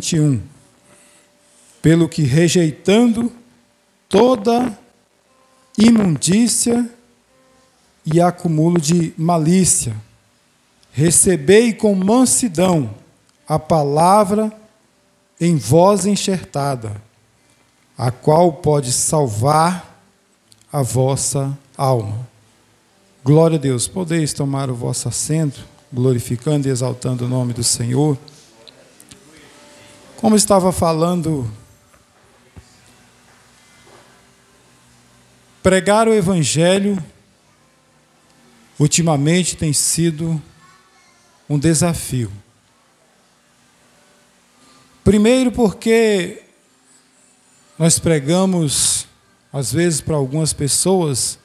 21. Pelo que rejeitando toda imundícia e acúmulo de malícia, recebei com mansidão a palavra em voz enxertada, a qual pode salvar a vossa alma. Glória a Deus. Podeis tomar o vosso assento, glorificando e exaltando o nome do Senhor. Como estava falando, pregar o Evangelho ultimamente tem sido um desafio. Primeiro, porque nós pregamos, às vezes, para algumas pessoas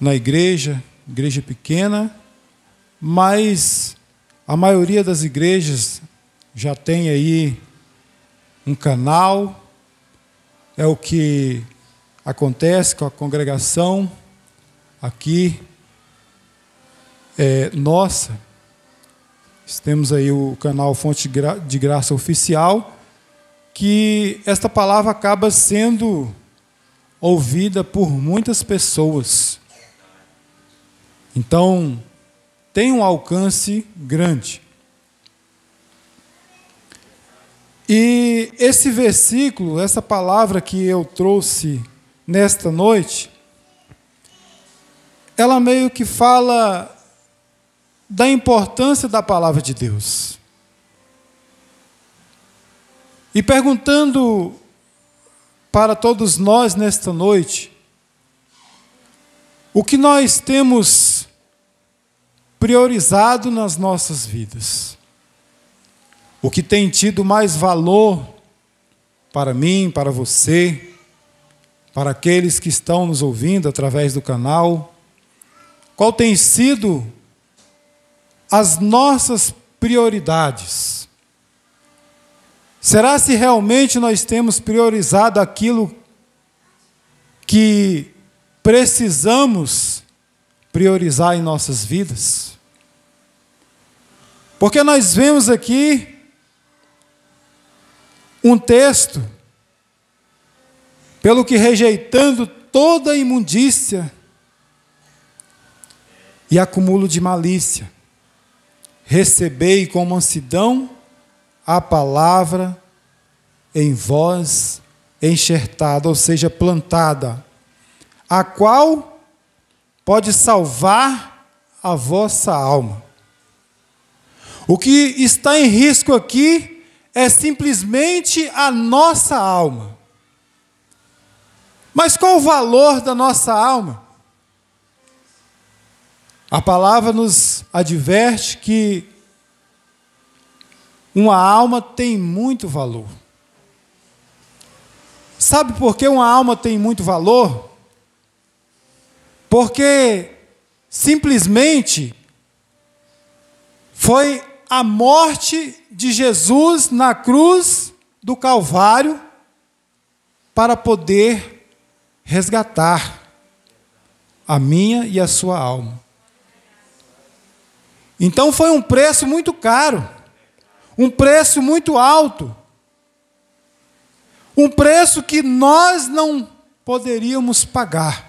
na igreja, igreja pequena, mas a maioria das igrejas já tem aí um canal, é o que acontece com a congregação aqui é, nossa. Temos aí o canal Fonte de Graça Oficial, que esta palavra acaba sendo ouvida por muitas pessoas. Então, tem um alcance grande. E esse versículo, essa palavra que eu trouxe nesta noite, ela meio que fala da importância da palavra de Deus. E perguntando para todos nós nesta noite, o que nós temos priorizado nas nossas vidas. O que tem tido mais valor para mim, para você, para aqueles que estão nos ouvindo através do canal? Qual tem sido as nossas prioridades? Será se realmente nós temos priorizado aquilo que precisamos priorizar em nossas vidas? Porque nós vemos aqui um texto, pelo que rejeitando toda imundícia e acúmulo de malícia, recebei com mansidão a palavra em vós enxertada, ou seja, plantada, a qual pode salvar a vossa alma. O que está em risco aqui é simplesmente a nossa alma. Mas qual o valor da nossa alma? A palavra nos adverte que uma alma tem muito valor. Sabe por que uma alma tem muito valor? Porque simplesmente foi a morte de Jesus na cruz do Calvário para poder resgatar a minha e a sua alma. Então foi um preço muito caro, um preço muito alto, um preço que nós não poderíamos pagar.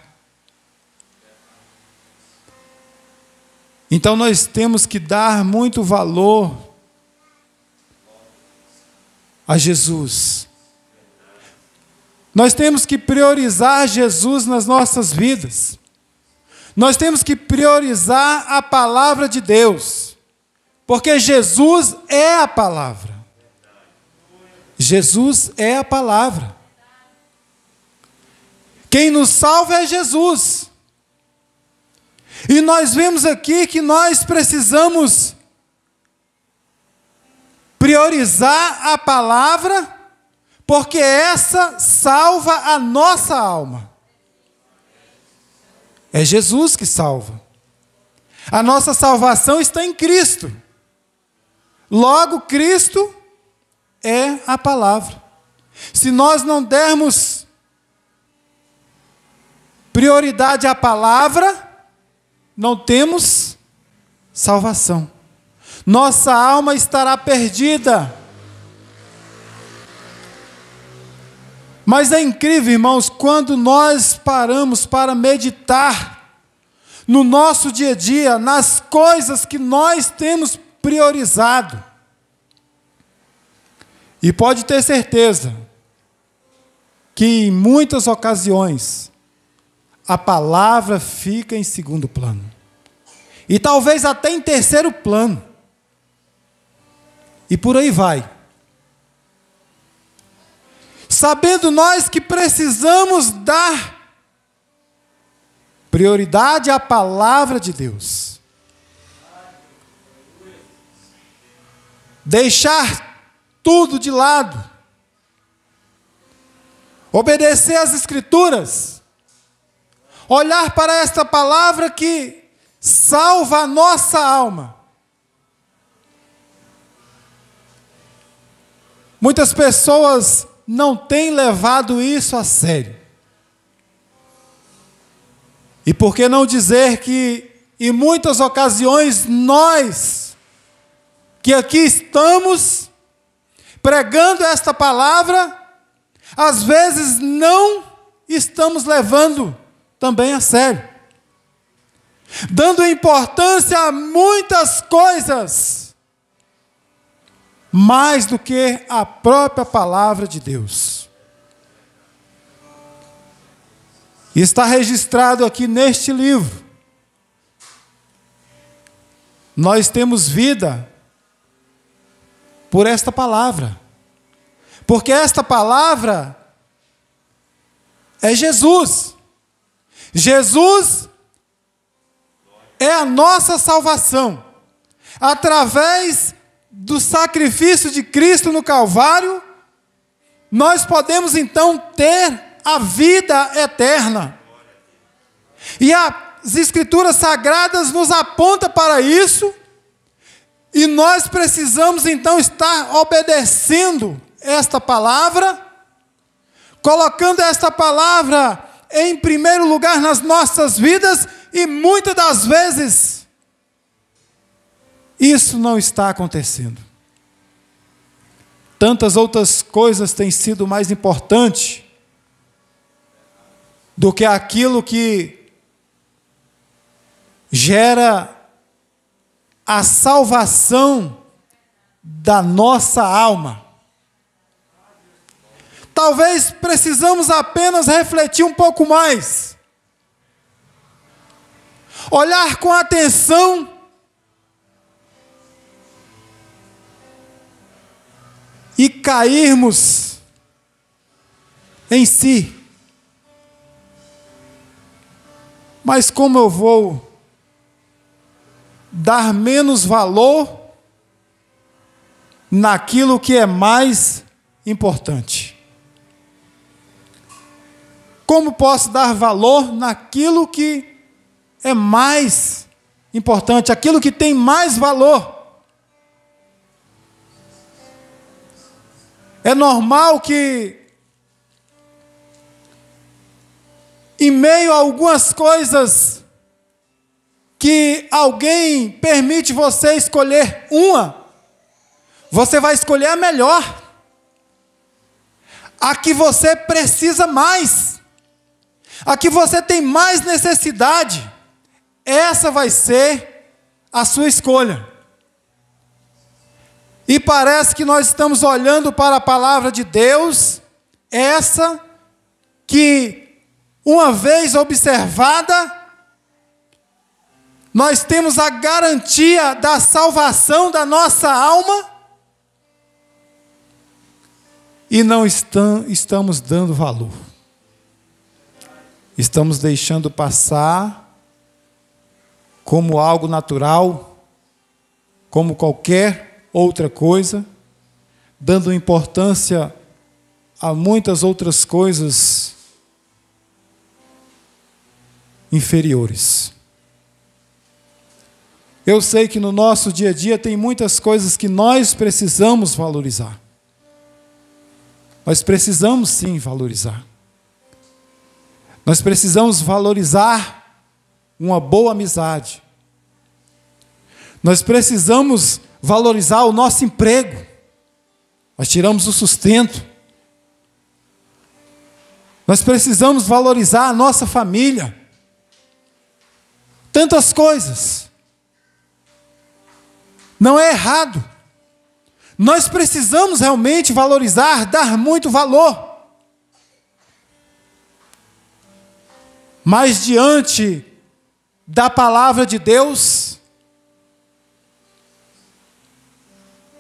Então nós temos que dar muito valor a Jesus. Nós temos que priorizar Jesus nas nossas vidas. Nós temos que priorizar a palavra de Deus. Porque Jesus é a palavra. Jesus é a palavra. Quem nos salva é Jesus. E nós vemos aqui que nós precisamos priorizar a palavra, porque essa salva a nossa alma. É Jesus que salva. A nossa salvação está em Cristo. Logo, Cristo é a palavra. Se nós não dermos prioridade à palavra, não temos salvação. Nossa alma estará perdida. Mas é incrível, irmãos, quando nós paramos para meditar no nosso dia a dia, nas coisas que nós temos priorizado. E pode ter certeza que em muitas ocasiões a palavra fica em segundo plano. E talvez até em terceiro plano. E por aí vai. Sabendo nós que precisamos dar prioridade à palavra de Deus. Deixar tudo de lado. Obedecer às Escrituras olhar para esta palavra que salva a nossa alma. Muitas pessoas não têm levado isso a sério. E por que não dizer que, em muitas ocasiões, nós que aqui estamos pregando esta palavra, às vezes não estamos levando também a sério, dando importância a muitas coisas, mais do que a própria palavra de Deus. E está registrado aqui neste livro. Nós temos vida por esta palavra. Porque esta palavra é Jesus. Jesus é a nossa salvação. Através do sacrifício de Cristo no Calvário, nós podemos então ter a vida eterna. E as Escrituras Sagradas nos apontam para isso, e nós precisamos então estar obedecendo esta palavra, colocando esta palavra em primeiro lugar nas nossas vidas e muitas das vezes isso não está acontecendo. Tantas outras coisas têm sido mais importantes do que aquilo que gera a salvação da nossa alma talvez precisamos apenas refletir um pouco mais. Olhar com atenção. E cairmos em si. Mas como eu vou dar menos valor naquilo que é mais importante? Como posso dar valor naquilo que é mais importante, aquilo que tem mais valor? É normal que, em meio a algumas coisas, que alguém permite você escolher uma, você vai escolher a melhor, a que você precisa mais a que você tem mais necessidade, essa vai ser a sua escolha. E parece que nós estamos olhando para a palavra de Deus, essa que, uma vez observada, nós temos a garantia da salvação da nossa alma e não estamos dando valor. Estamos deixando passar como algo natural, como qualquer outra coisa, dando importância a muitas outras coisas inferiores. Eu sei que no nosso dia a dia tem muitas coisas que nós precisamos valorizar. Nós precisamos sim valorizar. Nós precisamos valorizar uma boa amizade. Nós precisamos valorizar o nosso emprego. Nós tiramos o sustento. Nós precisamos valorizar a nossa família. Tantas coisas. Não é errado. Nós precisamos realmente valorizar, dar muito valor. Mas diante da palavra de Deus,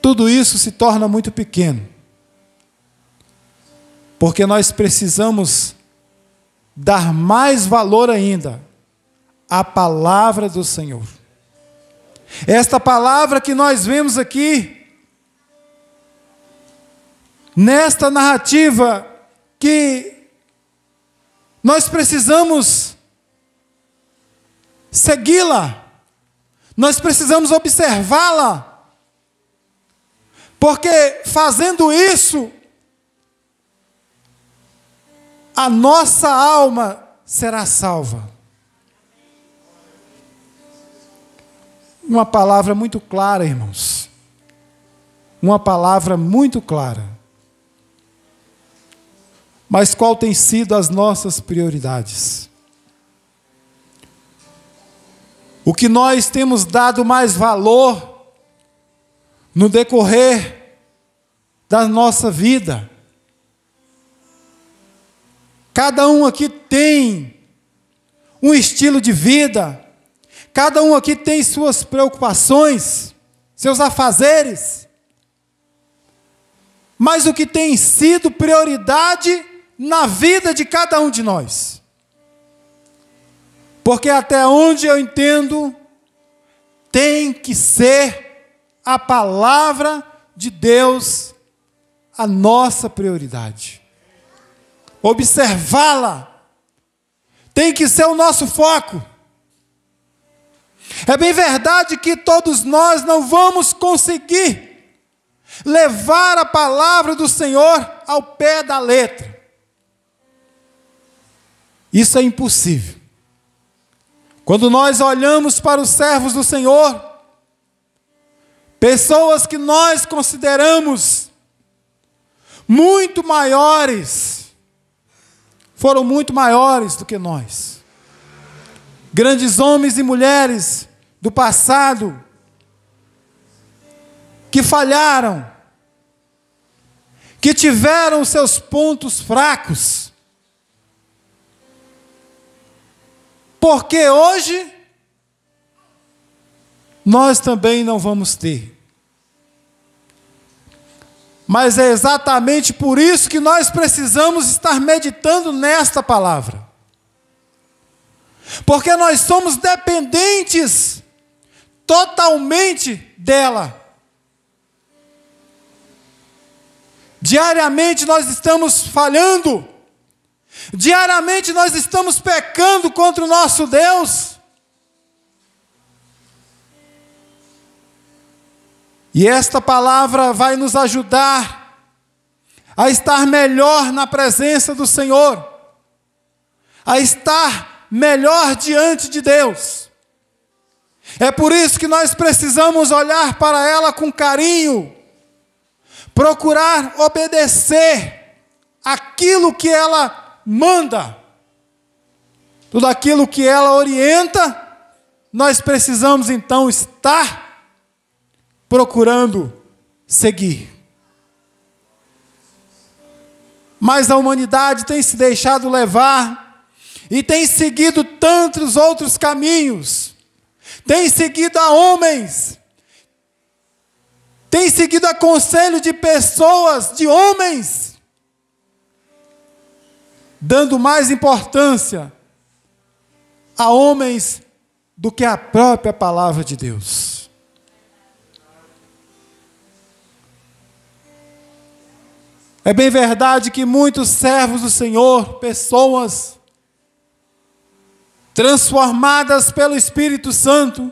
tudo isso se torna muito pequeno. Porque nós precisamos dar mais valor ainda à palavra do Senhor. Esta palavra que nós vemos aqui, nesta narrativa que nós precisamos segui-la, nós precisamos observá-la, porque fazendo isso, a nossa alma será salva. Uma palavra muito clara, irmãos. Uma palavra muito clara mas qual tem sido as nossas prioridades? O que nós temos dado mais valor no decorrer da nossa vida? Cada um aqui tem um estilo de vida, cada um aqui tem suas preocupações, seus afazeres. Mas o que tem sido prioridade na vida de cada um de nós. Porque até onde eu entendo, tem que ser a palavra de Deus a nossa prioridade. Observá-la tem que ser o nosso foco. É bem verdade que todos nós não vamos conseguir levar a palavra do Senhor ao pé da letra. Isso é impossível. Quando nós olhamos para os servos do Senhor, pessoas que nós consideramos muito maiores, foram muito maiores do que nós. Grandes homens e mulheres do passado que falharam, que tiveram seus pontos fracos, porque hoje nós também não vamos ter. Mas é exatamente por isso que nós precisamos estar meditando nesta palavra. Porque nós somos dependentes totalmente dela. Diariamente nós estamos falhando. Diariamente nós estamos pecando contra o nosso Deus. E esta palavra vai nos ajudar a estar melhor na presença do Senhor, a estar melhor diante de Deus. É por isso que nós precisamos olhar para ela com carinho, procurar obedecer aquilo que ela manda. Tudo aquilo que ela orienta, nós precisamos então estar procurando seguir. Mas a humanidade tem se deixado levar e tem seguido tantos outros caminhos, tem seguido a homens, tem seguido a conselho de pessoas, de homens, dando mais importância a homens do que a própria palavra de Deus. É bem verdade que muitos servos do Senhor, pessoas transformadas pelo Espírito Santo,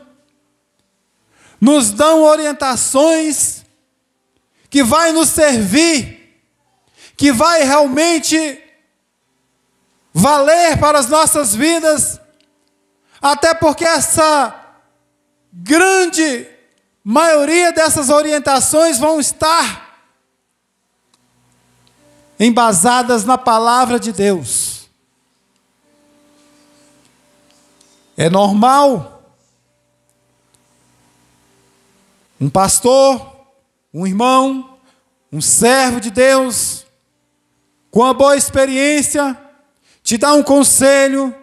nos dão orientações que vai nos servir, que vai realmente valer para as nossas vidas, até porque essa grande maioria dessas orientações vão estar embasadas na palavra de Deus. É normal um pastor, um irmão, um servo de Deus, com uma boa experiência, te dar um conselho,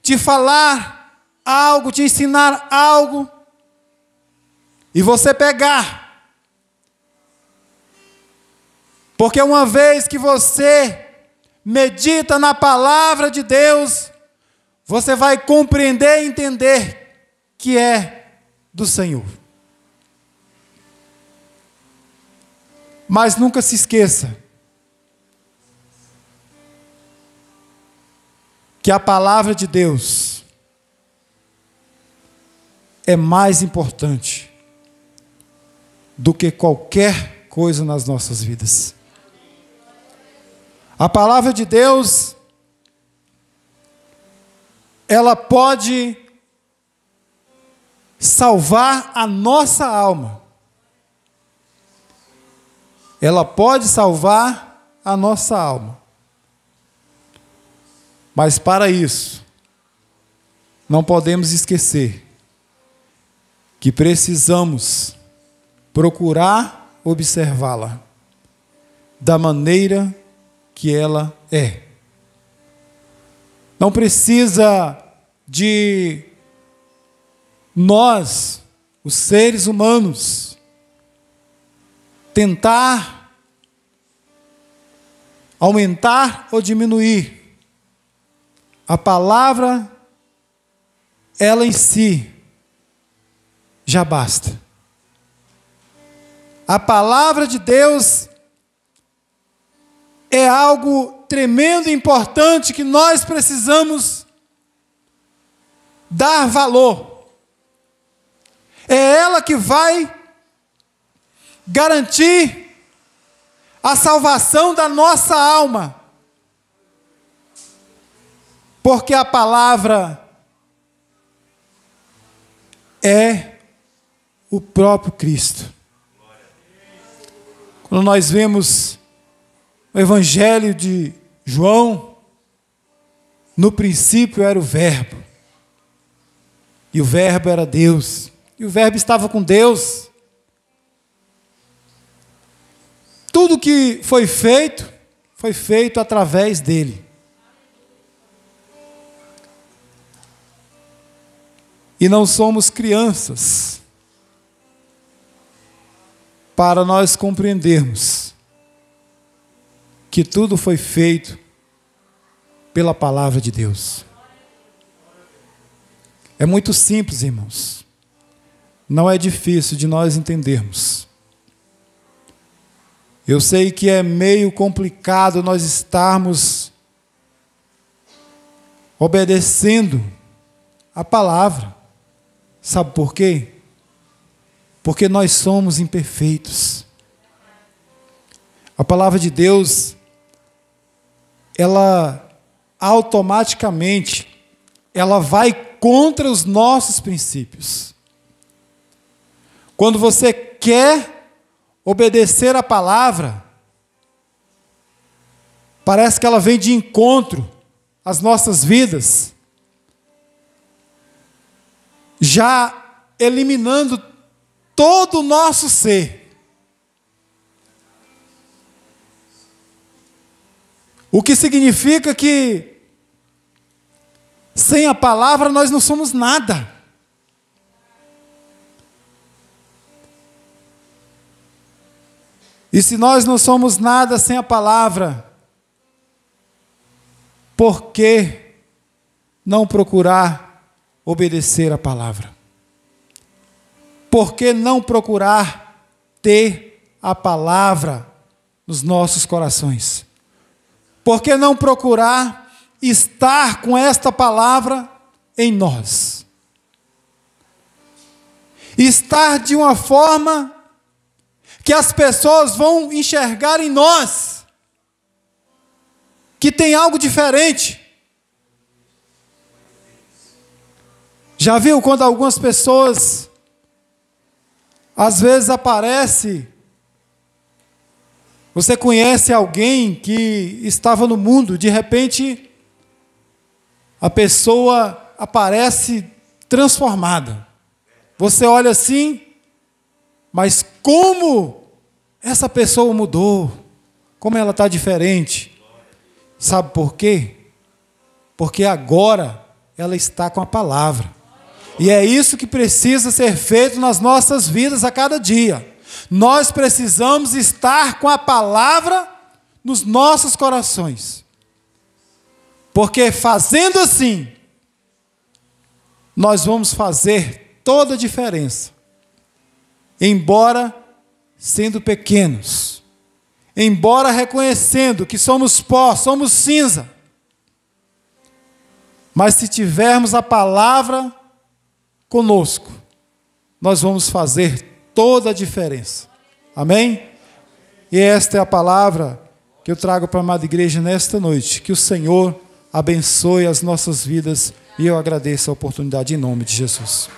te falar algo, te ensinar algo, e você pegar. Porque uma vez que você medita na palavra de Deus, você vai compreender e entender que é do Senhor. Mas nunca se esqueça que a palavra de Deus é mais importante do que qualquer coisa nas nossas vidas. A palavra de Deus, ela pode salvar a nossa alma. Ela pode salvar a nossa alma. Mas para isso, não podemos esquecer que precisamos procurar observá-la da maneira que ela é. Não precisa de nós, os seres humanos, tentar aumentar ou diminuir a palavra, ela em si, já basta. A palavra de Deus é algo tremendo e importante que nós precisamos dar valor. É ela que vai garantir a salvação da nossa alma. Porque a palavra é o próprio Cristo. Quando nós vemos o Evangelho de João, no princípio era o Verbo, e o Verbo era Deus, e o Verbo estava com Deus. Tudo que foi feito, foi feito através dele. e não somos crianças para nós compreendermos que tudo foi feito pela palavra de Deus. É muito simples, irmãos. Não é difícil de nós entendermos. Eu sei que é meio complicado nós estarmos obedecendo a palavra. Sabe por quê? Porque nós somos imperfeitos. A palavra de Deus, ela automaticamente, ela vai contra os nossos princípios. Quando você quer obedecer a palavra, parece que ela vem de encontro às nossas vidas já eliminando todo o nosso ser. O que significa que sem a palavra nós não somos nada. E se nós não somos nada sem a palavra, por que não procurar obedecer a palavra? Por que não procurar ter a palavra nos nossos corações? Por que não procurar estar com esta palavra em nós? Estar de uma forma que as pessoas vão enxergar em nós que tem algo diferente Já viu quando algumas pessoas às vezes aparece você conhece alguém que estava no mundo, de repente a pessoa aparece transformada. Você olha assim, mas como essa pessoa mudou? Como ela está diferente? Sabe por quê? Porque agora ela está com a palavra. E é isso que precisa ser feito nas nossas vidas a cada dia. Nós precisamos estar com a palavra nos nossos corações. Porque fazendo assim, nós vamos fazer toda a diferença. Embora sendo pequenos, embora reconhecendo que somos pó, somos cinza, mas se tivermos a palavra conosco, nós vamos fazer toda a diferença. Amém? E esta é a palavra que eu trago para a amada igreja nesta noite. Que o Senhor abençoe as nossas vidas e eu agradeço a oportunidade em nome de Jesus.